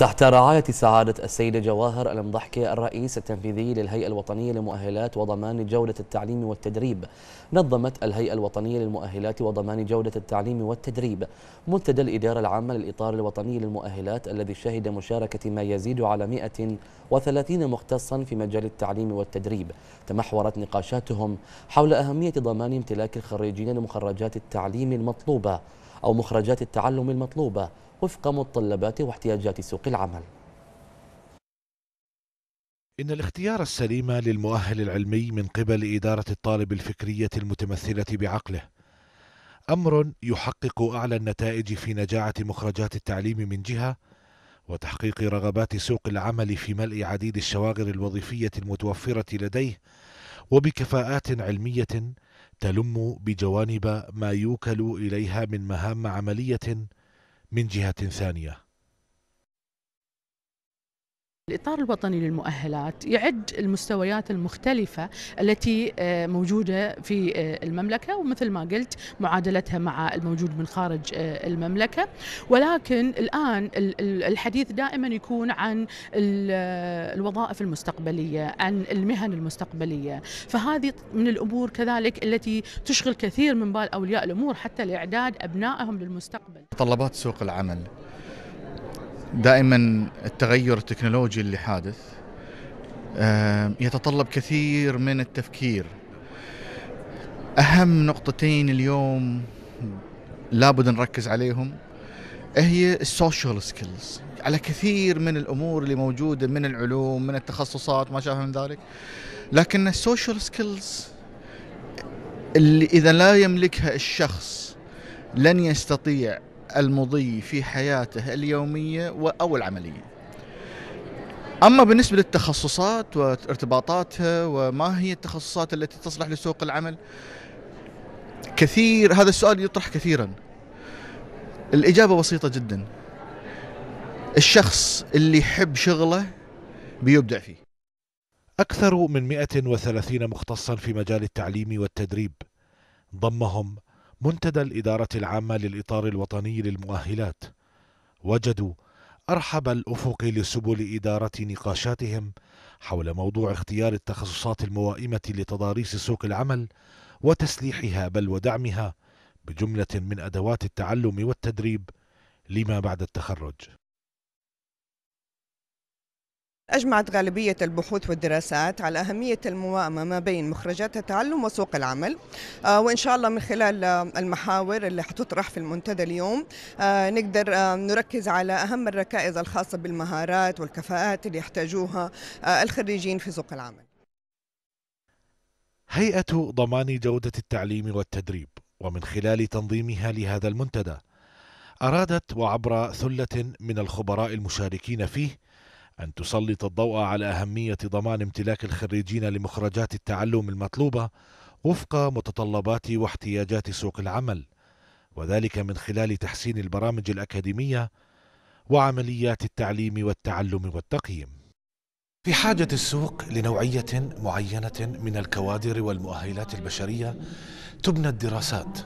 تحت رعاية سعادة السيدة جواهر المضحكي الرئيس التنفيذي للهيئة الوطنية لمؤهلات وضمان جودة التعليم والتدريب نظمت الهيئة الوطنية للمؤهلات وضمان جودة التعليم والتدريب منتدى الإدارة العامة للإطار الوطني للمؤهلات الذي شهد مشاركة ما يزيد على 130 مختصا في مجال التعليم والتدريب تمحورت نقاشاتهم حول أهمية ضمان امتلاك الخريجين لمخرجات التعليم المطلوبة أو مخرجات التعلم المطلوبة وفق متطلبات واحتياجات سوق العمل إن الاختيار السليم للمؤهل العلمي من قبل إدارة الطالب الفكرية المتمثلة بعقله أمر يحقق أعلى النتائج في نجاعة مخرجات التعليم من جهة وتحقيق رغبات سوق العمل في ملء عديد الشواغر الوظيفية المتوفرة لديه وبكفاءات علمية تلم بجوانب ما يوكل إليها من مهام عملية من جهة ثانية الإطار الوطني للمؤهلات يعد المستويات المختلفة التي آه، موجودة في آه، المملكة ومثل ما قلت معادلتها مع الموجود من خارج آه، المملكة ولكن الآن الحديث دائما يكون عن الوظائف المستقبلية عن المهن المستقبلية فهذه من الأمور كذلك التي تشغل كثير من بال أولياء الأمور حتى لإعداد أبنائهم للمستقبل متطلبات سوق العمل دائما التغير التكنولوجي اللي حادث يتطلب كثير من التفكير أهم نقطتين اليوم لابد نركز عليهم هي السوشيال سكيلز على كثير من الامور اللي موجوده من العلوم من التخصصات ما شابه من ذلك لكن السوشيال سكيلز اللي اذا لا يملكها الشخص لن يستطيع المضي في حياته اليومية أو العملية أما بالنسبة للتخصصات وارتباطاتها وما هي التخصصات التي تصلح لسوق العمل كثير هذا السؤال يطرح كثيرا الإجابة بسيطة جدا الشخص اللي يحب شغله بيبدع فيه أكثر من 130 مختصا في مجال التعليم والتدريب ضمهم منتدى الإدارة العامة للإطار الوطني للمؤهلات وجدوا أرحب الأفق لسبل إدارة نقاشاتهم حول موضوع اختيار التخصصات الموائمة لتضاريس سوق العمل وتسليحها بل ودعمها بجملة من أدوات التعلم والتدريب لما بعد التخرج أجمعت غالبية البحوث والدراسات على أهمية الموائمة ما بين مخرجات التعلم وسوق العمل آه، وإن شاء الله من خلال آه، المحاور اللي حتطرح في المنتدى اليوم آه، نقدر نركز على أهم الركائز الخاصة بالمهارات والكفاءات اللي يحتاجوها الخريجين في سوق العمل هيئة ضمان جودة التعليم والتدريب ومن خلال تنظيمها لهذا المنتدى أرادت وعبر ثلة من الخبراء المشاركين فيه أن تسلط الضوء على أهمية ضمان امتلاك الخريجين لمخرجات التعلم المطلوبة وفق متطلبات واحتياجات سوق العمل وذلك من خلال تحسين البرامج الأكاديمية وعمليات التعليم والتعلم والتقييم. في حاجة السوق لنوعية معينة من الكوادر والمؤهلات البشرية تبنى الدراسات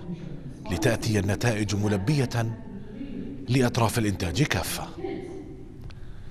لتأتي النتائج ملبية لأطراف الإنتاج كافة.